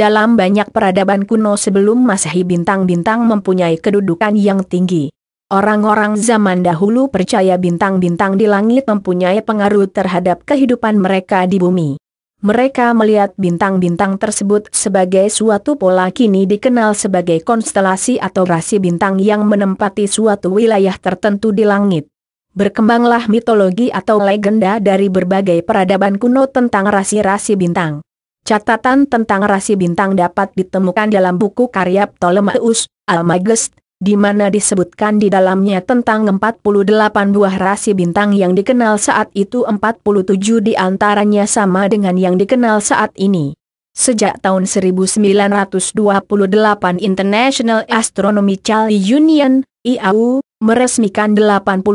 Dalam banyak peradaban kuno sebelum masehi bintang-bintang mempunyai kedudukan yang tinggi. Orang-orang zaman dahulu percaya bintang-bintang di langit mempunyai pengaruh terhadap kehidupan mereka di bumi. Mereka melihat bintang-bintang tersebut sebagai suatu pola kini dikenal sebagai konstelasi atau rasi bintang yang menempati suatu wilayah tertentu di langit. Berkembanglah mitologi atau legenda dari berbagai peradaban kuno tentang rasi-rasi bintang. Catatan tentang rasi bintang dapat ditemukan dalam buku karya Ptolemaeus, Almagest, di mana disebutkan di dalamnya tentang 48 buah rasi bintang yang dikenal saat itu 47 di antaranya sama dengan yang dikenal saat ini. Sejak tahun 1928 International Astronomical Union, IAU, meresmikan 88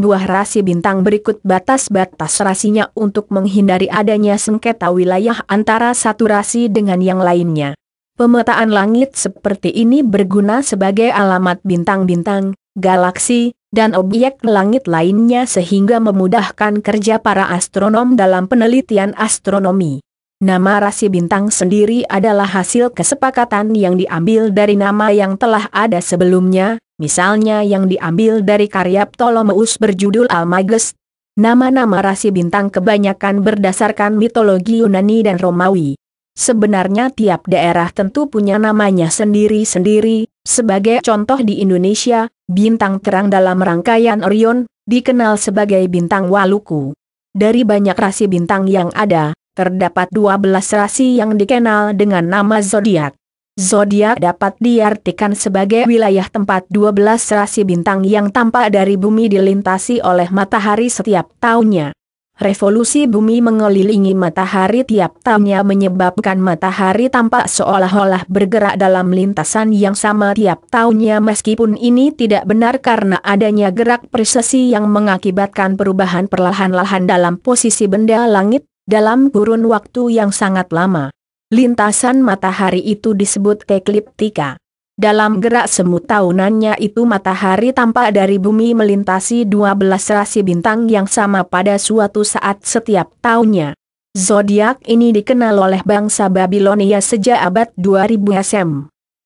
buah rasi bintang berikut batas-batas rasinya untuk menghindari adanya sengketa wilayah antara satu rasi dengan yang lainnya. Pemetaan langit seperti ini berguna sebagai alamat bintang-bintang, galaksi, dan objek langit lainnya sehingga memudahkan kerja para astronom dalam penelitian astronomi. Nama rasi bintang sendiri adalah hasil kesepakatan yang diambil dari nama yang telah ada sebelumnya, Misalnya yang diambil dari karya Ptolemeus berjudul Almagest. Nama-nama rasi bintang kebanyakan berdasarkan mitologi Yunani dan Romawi. Sebenarnya tiap daerah tentu punya namanya sendiri-sendiri, sebagai contoh di Indonesia, bintang terang dalam rangkaian Orion, dikenal sebagai bintang Waluku. Dari banyak rasi bintang yang ada, terdapat 12 rasi yang dikenal dengan nama zodiak. Zodiak dapat diartikan sebagai wilayah tempat 12 rasi bintang yang tampak dari bumi dilintasi oleh matahari setiap tahunnya. Revolusi bumi mengelilingi matahari tiap tahunnya menyebabkan matahari tampak seolah-olah bergerak dalam lintasan yang sama tiap tahunnya meskipun ini tidak benar karena adanya gerak presesi yang mengakibatkan perubahan perlahan-lahan dalam posisi benda langit, dalam kurun waktu yang sangat lama. Lintasan matahari itu disebut ekliptika. Dalam gerak semut tahunannya itu matahari tampak dari bumi melintasi 12 rasi bintang yang sama pada suatu saat setiap tahunnya. Zodiak ini dikenal oleh bangsa Babilonia sejak abad 2000 SM.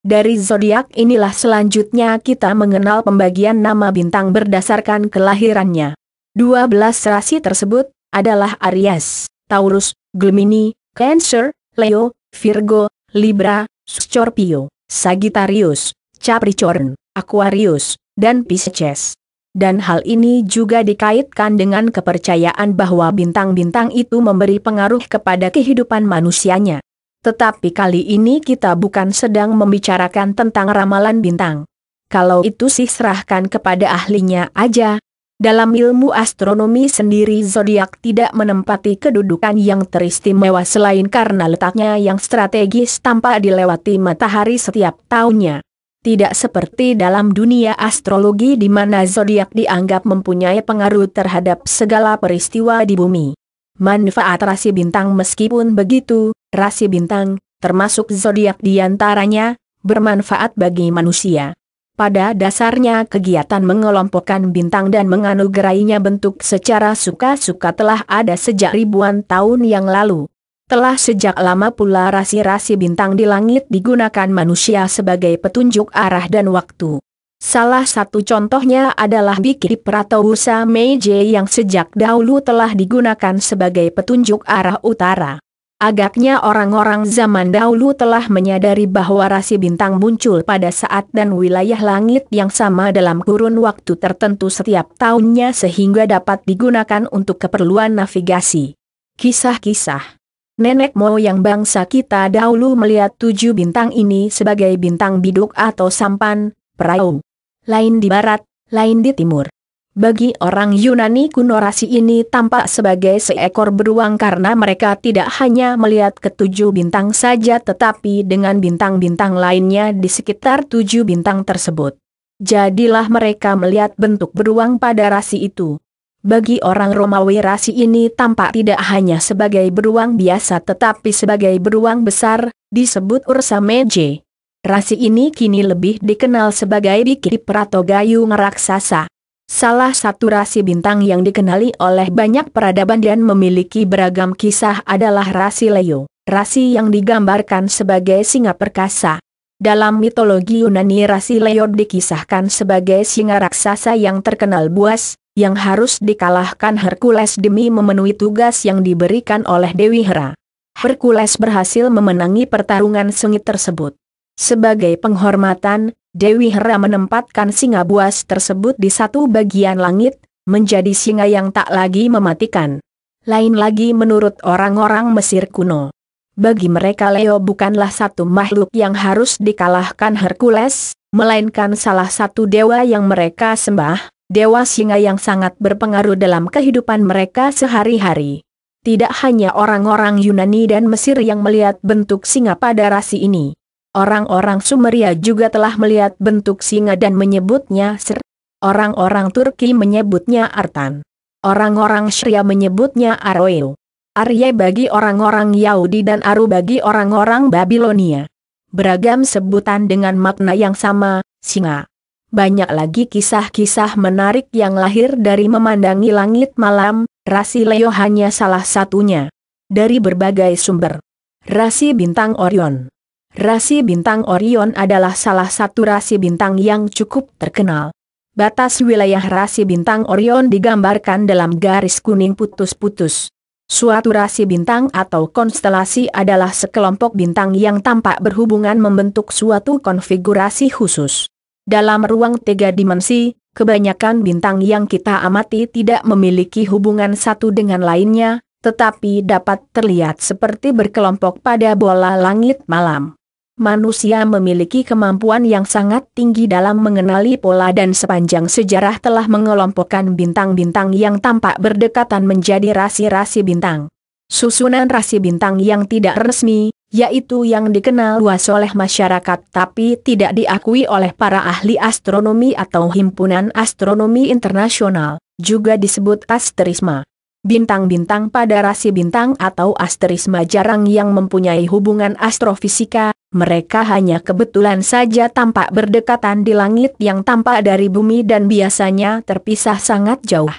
Dari zodiak inilah selanjutnya kita mengenal pembagian nama bintang berdasarkan kelahirannya. 12 rasi tersebut adalah Aries, Taurus, Gemini, Cancer, Leo, Virgo, Libra, Scorpio, Sagittarius, Capricorn, Aquarius, dan Pisces. Dan hal ini juga dikaitkan dengan kepercayaan bahwa bintang-bintang itu memberi pengaruh kepada kehidupan manusianya. Tetapi kali ini kita bukan sedang membicarakan tentang ramalan bintang. Kalau itu sih serahkan kepada ahlinya aja, dalam ilmu astronomi sendiri zodiak tidak menempati kedudukan yang teristimewa selain karena letaknya yang strategis tanpa dilewati matahari setiap tahunnya. Tidak seperti dalam dunia astrologi di mana zodiak dianggap mempunyai pengaruh terhadap segala peristiwa di bumi. Manfaat rasi bintang meskipun begitu, rasi bintang, termasuk zodiak di antaranya bermanfaat bagi manusia. Pada dasarnya kegiatan mengelompokkan bintang dan menganugerainya bentuk secara suka-suka telah ada sejak ribuan tahun yang lalu. Telah sejak lama pula rasi-rasi bintang di langit digunakan manusia sebagai petunjuk arah dan waktu. Salah satu contohnya adalah Bikri Pratawusa Meiji yang sejak dahulu telah digunakan sebagai petunjuk arah utara. Agaknya orang-orang zaman dahulu telah menyadari bahwa rasi bintang muncul pada saat dan wilayah langit yang sama dalam kurun waktu tertentu setiap tahunnya sehingga dapat digunakan untuk keperluan navigasi. Kisah-kisah Nenek moyang bangsa kita dahulu melihat tujuh bintang ini sebagai bintang biduk atau sampan, perahu. Lain di barat, lain di timur, bagi orang Yunani kuno rasi ini tampak sebagai seekor beruang karena mereka tidak hanya melihat ketujuh bintang saja tetapi dengan bintang-bintang lainnya di sekitar tujuh bintang tersebut. Jadilah mereka melihat bentuk beruang pada rasi itu. Bagi orang Romawi rasi ini tampak tidak hanya sebagai beruang biasa tetapi sebagai beruang besar, disebut Ursa Meje. Rasi ini kini lebih dikenal sebagai Dikirip atau Gayung Raksasa. Salah satu rasi bintang yang dikenali oleh banyak peradaban dan memiliki beragam kisah adalah rasi Leo, rasi yang digambarkan sebagai singa perkasa. Dalam mitologi Yunani rasi Leo dikisahkan sebagai singa raksasa yang terkenal buas, yang harus dikalahkan Hercules demi memenuhi tugas yang diberikan oleh Dewi Hera. Hercules berhasil memenangi pertarungan sengit tersebut. Sebagai penghormatan, Dewi Hera menempatkan singa buas tersebut di satu bagian langit, menjadi singa yang tak lagi mematikan. Lain lagi menurut orang-orang Mesir kuno. Bagi mereka Leo bukanlah satu makhluk yang harus dikalahkan Hercules, melainkan salah satu dewa yang mereka sembah, dewa singa yang sangat berpengaruh dalam kehidupan mereka sehari-hari. Tidak hanya orang-orang Yunani dan Mesir yang melihat bentuk singa pada rasi ini. Orang-orang Sumeria juga telah melihat bentuk singa dan menyebutnya Ser. Orang-orang Turki menyebutnya Artan. Orang-orang Syria menyebutnya Aroeo. Arye bagi orang-orang Yahudi dan Aru bagi orang-orang Babilonia. Beragam sebutan dengan makna yang sama, singa. Banyak lagi kisah-kisah menarik yang lahir dari memandangi langit malam, rasi Leo hanya salah satunya. Dari berbagai sumber. Rasi bintang Orion Rasi bintang Orion adalah salah satu rasi bintang yang cukup terkenal. Batas wilayah rasi bintang Orion digambarkan dalam garis kuning putus-putus. Suatu rasi bintang atau konstelasi adalah sekelompok bintang yang tampak berhubungan membentuk suatu konfigurasi khusus. Dalam ruang tiga dimensi, kebanyakan bintang yang kita amati tidak memiliki hubungan satu dengan lainnya, tetapi dapat terlihat seperti berkelompok pada bola langit malam manusia memiliki kemampuan yang sangat tinggi dalam mengenali pola dan sepanjang sejarah telah mengelompokkan bintang-bintang yang tampak berdekatan menjadi rasi-rasi bintang. Susunan rasi bintang yang tidak resmi, yaitu yang dikenal luas oleh masyarakat tapi tidak diakui oleh para ahli astronomi atau himpunan astronomi internasional, juga disebut asterisma. Bintang-bintang pada rasi bintang atau asterisma jarang yang mempunyai hubungan astrofisika, mereka hanya kebetulan saja tampak berdekatan di langit yang tampak dari bumi dan biasanya terpisah sangat jauh.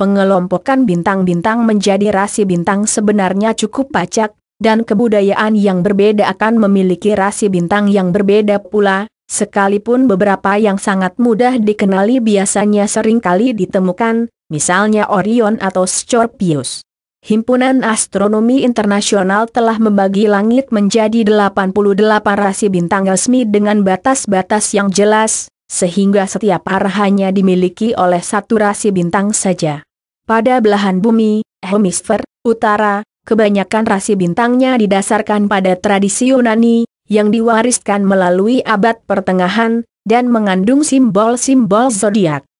Pengelompokan bintang-bintang menjadi rasi bintang sebenarnya cukup pacak, dan kebudayaan yang berbeda akan memiliki rasi bintang yang berbeda pula, sekalipun beberapa yang sangat mudah dikenali biasanya seringkali ditemukan, misalnya Orion atau Scorpius. Himpunan Astronomi Internasional telah membagi langit menjadi 88 rasi bintang resmi dengan batas-batas yang jelas, sehingga setiap hanya dimiliki oleh satu rasi bintang saja. Pada belahan bumi, hemisfer, utara, kebanyakan rasi bintangnya didasarkan pada tradisi Yunani, yang diwariskan melalui abad pertengahan, dan mengandung simbol-simbol zodiak.